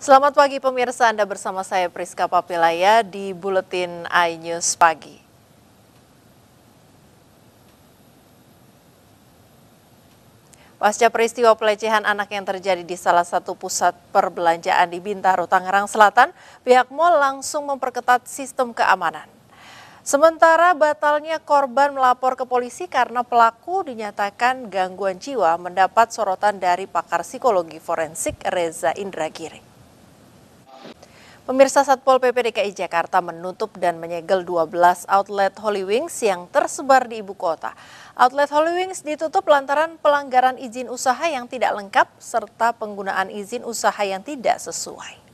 Selamat pagi pemirsa, Anda bersama saya Priska Papilaya di Buletin iNews Pagi. Pasca peristiwa pelecehan anak yang terjadi di salah satu pusat perbelanjaan di Bintaro, Tangerang Selatan, pihak mal langsung memperketat sistem keamanan. Sementara batalnya korban melapor ke polisi karena pelaku dinyatakan gangguan jiwa mendapat sorotan dari pakar psikologi forensik Reza Indragiri. Pemirsa Satpol PP DKI Jakarta menutup dan menyegel 12 outlet Holy Wings yang tersebar di ibu kota. Outlet Holy Wings ditutup lantaran pelanggaran izin usaha yang tidak lengkap serta penggunaan izin usaha yang tidak sesuai.